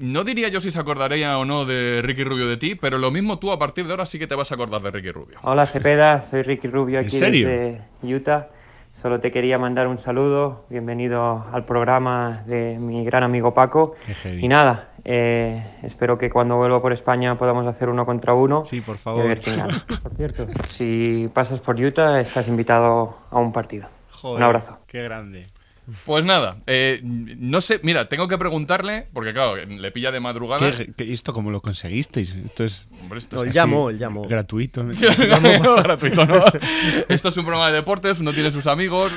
No diría yo si se acordaría o no de Ricky Rubio de ti, pero lo mismo tú a partir de ahora sí que te vas a acordar de Ricky Rubio. Hola Cepeda, soy Ricky Rubio aquí desde Utah. Solo te quería mandar un saludo, bienvenido al programa de mi gran amigo Paco. Y nada, eh, espero que cuando vuelva por España podamos hacer uno contra uno. Sí, por favor. por cierto, si pasas por Utah estás invitado a un partido. un abrazo. Qué grande. Pues nada, eh, no sé, mira, tengo que preguntarle, porque claro, le pilla de madrugada. esto cómo lo conseguisteis? Esto es. Hombre, esto es Gratuito. esto es un programa de deportes, uno tiene sus amigos,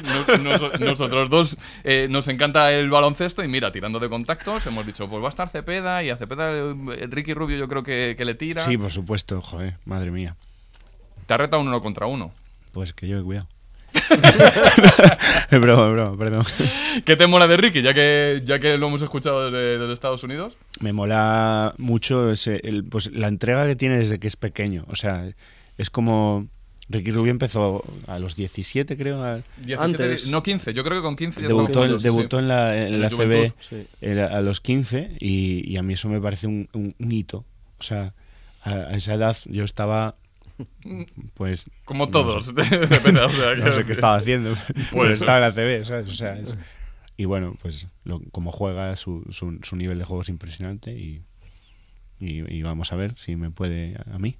nosotros dos eh, nos encanta el baloncesto y mira, tirando de contactos, hemos dicho, pues va a estar Cepeda y a Cepeda eh, Ricky Rubio yo creo que, le tira. Sí, por supuesto, joder, madre mía. Te ha retado uno contra uno. Pues que yo he cuidado. es broma, es broma, perdón. ¿Qué te mola de Ricky, ya que, ya que lo hemos escuchado desde, Estados Unidos? Me mola mucho pues, la entrega que tiene desde que es pequeño. O sea, es como... Ricky Rubio empezó a los 17, creo. Antes. No 15, yo creo que con 15 debutó, en, la, CB a los 15 y, a mí eso me parece un, hito. O sea, a, esa edad yo estaba pues. Como todos. No sé, no sé qué estaba haciendo. Pues estaba en la TV, Y bueno, pues como juega, su, nivel de juego es impresionante y, y vamos a ver si me puede a mí.